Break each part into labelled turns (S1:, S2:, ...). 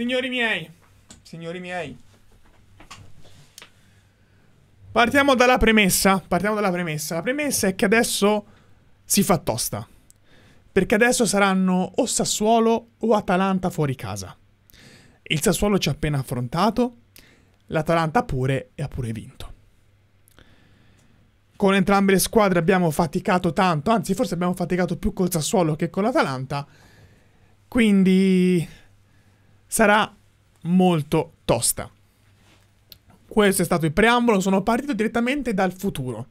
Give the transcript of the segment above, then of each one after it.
S1: Signori miei, signori miei. Partiamo dalla premessa, partiamo dalla premessa. La premessa è che adesso si fa tosta. Perché adesso saranno o Sassuolo o Atalanta fuori casa. Il Sassuolo ci ha appena affrontato, l'Atalanta pure e ha pure vinto. Con entrambe le squadre abbiamo faticato tanto, anzi forse abbiamo faticato più col Sassuolo che con l'Atalanta. Quindi sarà molto tosta. Questo è stato il preambolo, sono partito direttamente dal futuro.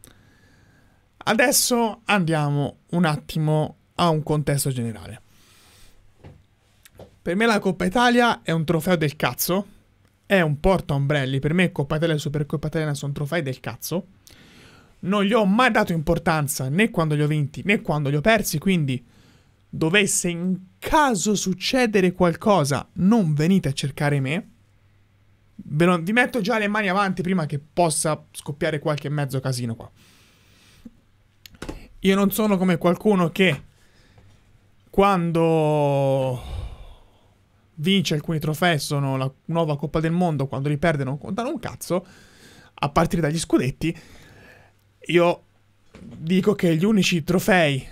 S1: Adesso andiamo un attimo a un contesto generale. Per me la Coppa Italia è un trofeo del cazzo, è un porta ombrelli, per me Coppa Italia e Supercoppa Italia sono trofei del cazzo. Non gli ho mai dato importanza né quando li ho vinti né quando li ho persi, quindi dovesse in caso succedere qualcosa, non venite a cercare me. Lo, vi metto già le mani avanti prima che possa scoppiare qualche mezzo casino qua. Io non sono come qualcuno che quando vince alcuni trofei sono la nuova Coppa del Mondo, quando li perde non contano un cazzo, a partire dagli scudetti, io dico che gli unici trofei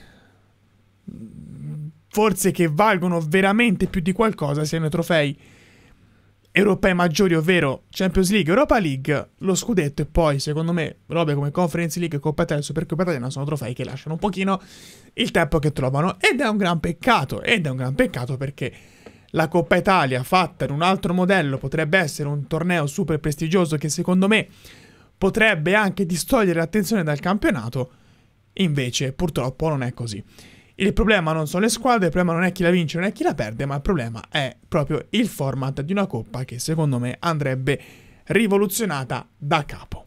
S1: forse che valgono veramente più di qualcosa siano i trofei europei maggiori, ovvero Champions League, Europa League, lo scudetto e poi, secondo me, robe come Conference League, Coppa Italia Supercoppa Italiana sono trofei che lasciano un pochino il tempo che trovano ed è un gran peccato, ed è un gran peccato perché la Coppa Italia fatta in un altro modello potrebbe essere un torneo super prestigioso che secondo me potrebbe anche distogliere l'attenzione dal campionato, invece purtroppo non è così. Il problema non sono le squadre, il problema non è chi la vince, non è chi la perde, ma il problema è proprio il format di una coppa che secondo me andrebbe rivoluzionata da capo.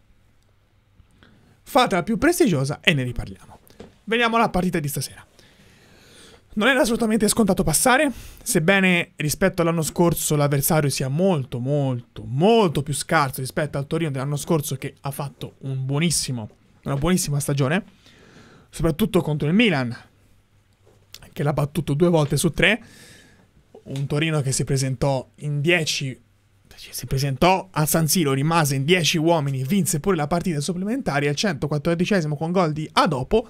S1: Fatela più prestigiosa e ne riparliamo. Veniamo alla partita di stasera. Non era assolutamente scontato passare, sebbene rispetto all'anno scorso l'avversario sia molto molto molto più scarso rispetto al Torino dell'anno scorso che ha fatto un una buonissima stagione, soprattutto contro il Milan, che l'ha battuto due volte su tre. Un Torino che si presentò in 10 cioè, si presentò a San Siro, rimase in 10 uomini, vinse pure la partita supplementare al 114 con gol di Adopo.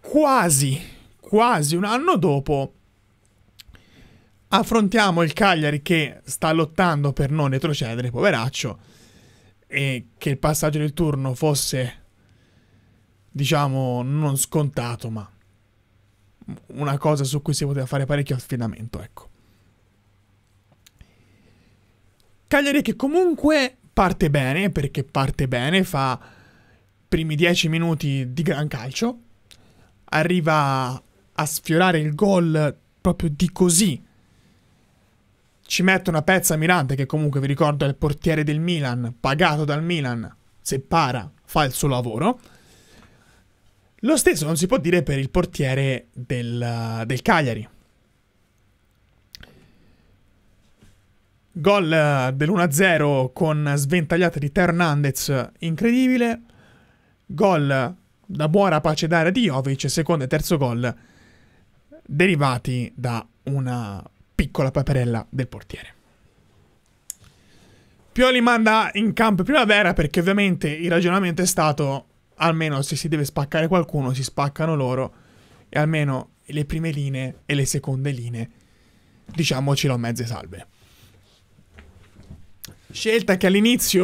S1: Quasi, quasi un anno dopo, affrontiamo il Cagliari che sta lottando per non retrocedere, poveraccio, e che il passaggio del turno fosse, diciamo, non scontato, ma una cosa su cui si poteva fare parecchio affidamento, ecco. Cagliari che comunque parte bene, perché parte bene, fa primi dieci minuti di gran calcio, arriva a sfiorare il gol proprio di così. Ci mette una pezza Mirante che comunque vi ricordo è il portiere del Milan, pagato dal Milan, se para fa il suo lavoro. Lo stesso non si può dire per il portiere del, del Cagliari. Gol eh, dell'1-0 con sventagliata di Teo Hernandez, incredibile. Gol da buona pace d'aria di Jovic, secondo e terzo gol derivati da una piccola paperella del portiere. Pioli manda in campo primavera perché ovviamente il ragionamento è stato almeno se si deve spaccare qualcuno si spaccano loro e almeno le prime linee e le seconde linee diciamocelo a mezze salve. Scelta che all'inizio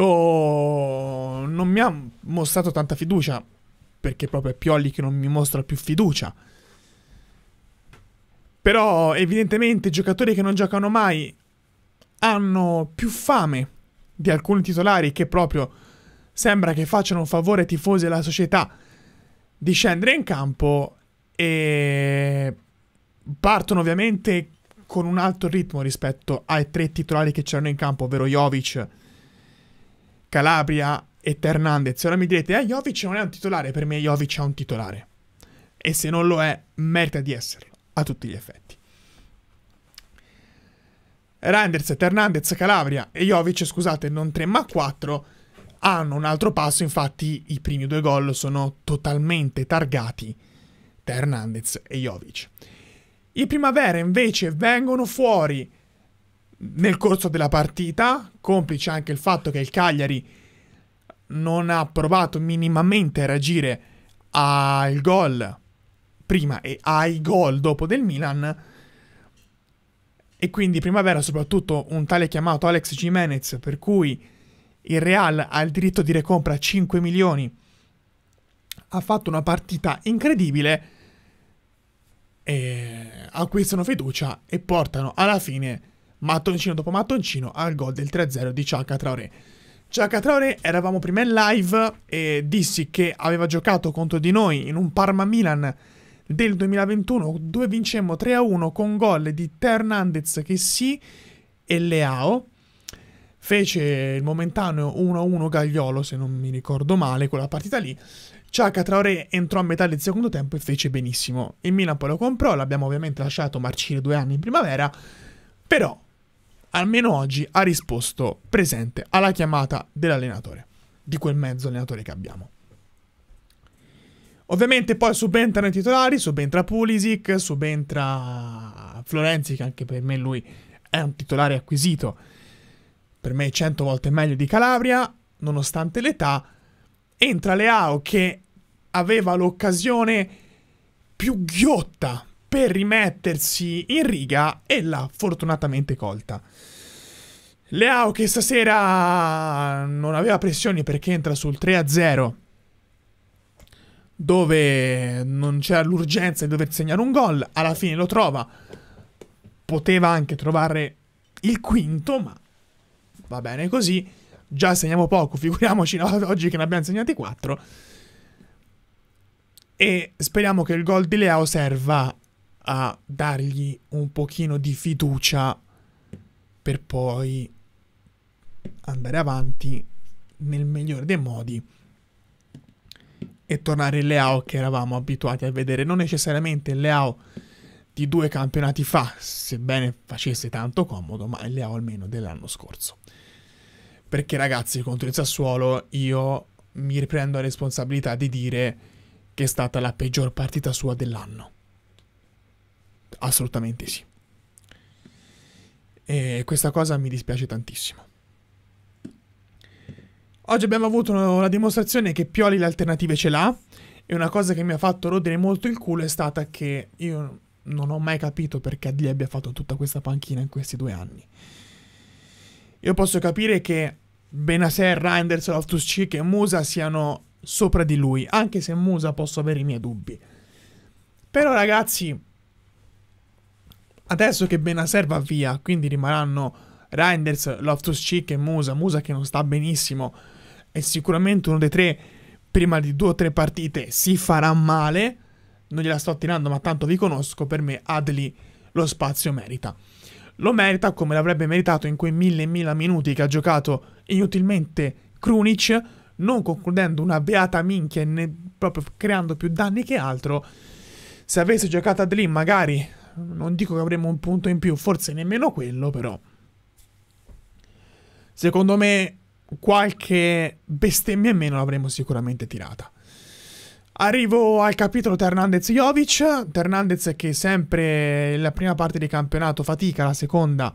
S1: non mi ha mostrato tanta fiducia, perché proprio è Pioli che non mi mostra più fiducia. Però evidentemente giocatori che non giocano mai hanno più fame di alcuni titolari che proprio sembra che facciano un favore ai tifosi e alla società di scendere in campo e partono ovviamente con un alto ritmo rispetto ai tre titolari che c'erano in campo, ovvero Jovic, Calabria e Hernandez. Ora mi direte, eh, Jovic non è un titolare, per me Jovic è un titolare. E se non lo è, merita di esserlo, a tutti gli effetti. Reinders, Hernandez, Calabria e Jovic, scusate, non 3 ma 4 hanno un altro passo, infatti i primi due gol sono totalmente targati da Hernandez e Jovic. I primavera invece vengono fuori nel corso della partita, complice anche il fatto che il Cagliari non ha provato minimamente a reagire al gol prima e ai gol dopo del Milan. E quindi primavera soprattutto un tale chiamato Alex Jimenez per cui il Real ha il diritto di recompra 5 milioni, ha fatto una partita incredibile, acquistano fiducia e portano alla fine mattoncino dopo mattoncino al gol del 3-0 di Ciaca Traoré. Ciaca Traoré eravamo prima in live e dissi che aveva giocato contro di noi in un Parma-Milan del 2021 dove vincemmo 3-1 con gol di Ter Hernandez che sì e Leao fece il momentaneo 1-1 Gagliolo, se non mi ricordo male, quella partita lì. Ciaca Traoré entrò a metà del secondo tempo e fece benissimo. Il Milan poi lo comprò, l'abbiamo ovviamente lasciato marcire due anni in primavera, però almeno oggi ha risposto presente alla chiamata dell'allenatore, di quel mezzo allenatore che abbiamo. Ovviamente poi subentrano i titolari, subentra Pulisic, subentra Florenzi, che anche per me lui è un titolare acquisito per me 100 volte meglio di Calabria, nonostante l'età, entra Leao che aveva l'occasione più ghiotta per rimettersi in riga e l'ha fortunatamente colta. Leao che stasera non aveva pressioni perché entra sul 3-0 dove non c'era l'urgenza di dover segnare un gol, alla fine lo trova. Poteva anche trovare il quinto, ma va bene così. Già segniamo poco, figuriamoci no, oggi che ne abbiamo segnati 4. E speriamo che il gol di Leao serva a dargli un pochino di fiducia per poi andare avanti nel migliore dei modi e tornare il Leao che eravamo abituati a vedere. Non necessariamente il Leao di due campionati fa, sebbene facesse tanto comodo, ma le ho almeno dell'anno scorso. Perché ragazzi, contro il Sassuolo io mi riprendo la responsabilità di dire che è stata la peggior partita sua dell'anno. Assolutamente sì. E questa cosa mi dispiace tantissimo. Oggi abbiamo avuto la dimostrazione che Pioli le alternative ce l'ha e una cosa che mi ha fatto rodere molto il culo è stata che io non ho mai capito perché Adli abbia fatto tutta questa panchina in questi due anni. Io posso capire che Benaser, Reinders, Loftus-Cheek e Musa siano sopra di lui, anche se Musa posso avere i miei dubbi. Però ragazzi, adesso che Benaser va via, quindi rimarranno Reinders, Loftus-Cheek e Musa, Musa che non sta benissimo, è sicuramente uno dei tre, prima di due o tre partite, si farà male non gliela sto attirando, ma tanto vi conosco, per me Adli lo spazio merita. Lo merita come l'avrebbe meritato in quei mille e mila minuti che ha giocato inutilmente Krunic, non concludendo una beata minchia e proprio creando più danni che altro. Se avesse giocato Adli magari, non dico che avremmo un punto in più, forse nemmeno quello, però... Secondo me qualche bestemmia in meno l'avremmo sicuramente tirata. Arrivo al capitolo Ternandez Jovic. Ternandez che sempre la prima parte di campionato fatica, la seconda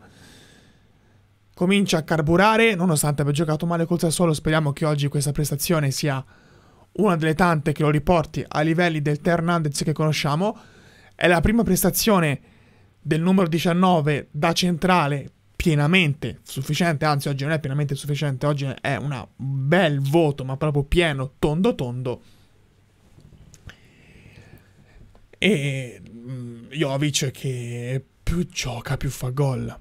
S1: comincia a carburare, nonostante abbia giocato male col Sassuolo, speriamo che oggi questa prestazione sia una delle tante che lo riporti ai livelli del Ternandez che conosciamo. È la prima prestazione del numero 19 da centrale pienamente sufficiente, anzi oggi non è pienamente sufficiente, oggi è un bel voto, ma proprio pieno, tondo tondo. E mh, mm, Jovic che più gioca più fa gol.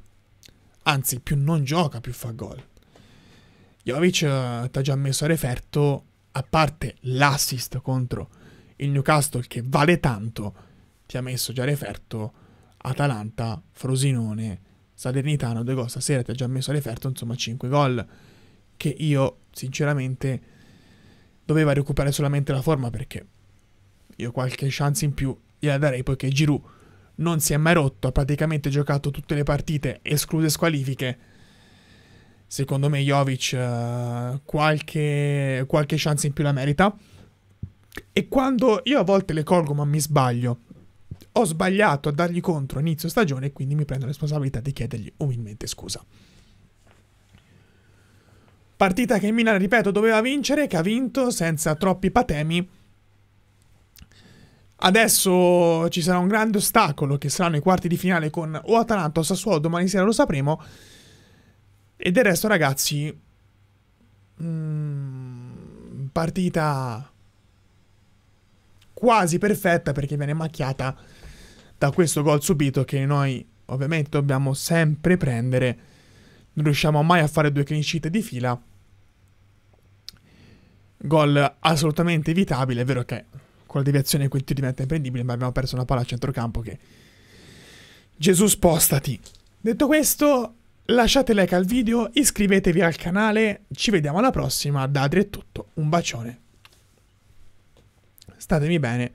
S1: Anzi, più non gioca più fa gol. Jovic uh, ti ha già messo a referto, a parte l'assist contro il Newcastle che vale tanto, ti ha messo già a referto Atalanta, Frosinone, Salernitano, due gol stasera, ti ha già messo a referto, insomma 5 gol, che io sinceramente doveva recuperare solamente la forma perché io qualche chance in più gliela darei poiché Giroud non si è mai rotto, ha praticamente giocato tutte le partite, escluse squalifiche. Secondo me Jovic uh, qualche, qualche chance in più la merita. E quando io a volte le colgo ma mi sbaglio, ho sbagliato a dargli contro inizio stagione e quindi mi prendo la responsabilità di chiedergli umilmente scusa. Partita che Milan, ripeto, doveva vincere, che ha vinto senza troppi patemi Adesso ci sarà un grande ostacolo che saranno i quarti di finale con o Atalanta o Sassuolo, domani sera lo sapremo. E del resto, ragazzi, mh, mm, partita quasi perfetta perché viene macchiata da questo gol subito che noi ovviamente dobbiamo sempre prendere. Non riusciamo mai a fare due clean di fila. Gol assolutamente evitabile, è vero che con la deviazione quel tiro diventa imprendibile, ma abbiamo perso una palla a centrocampo che... Gesù spostati! Detto questo, lasciate like al video, iscrivetevi al canale, ci vediamo alla prossima, da Adri è tutto, un bacione! Statemi bene,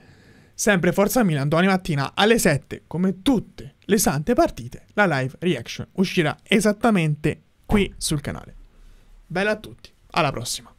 S1: sempre Forza Milan, domani mattina alle 7, come tutte le sante partite, la live reaction uscirà esattamente qui sul canale. Bella a tutti, alla prossima!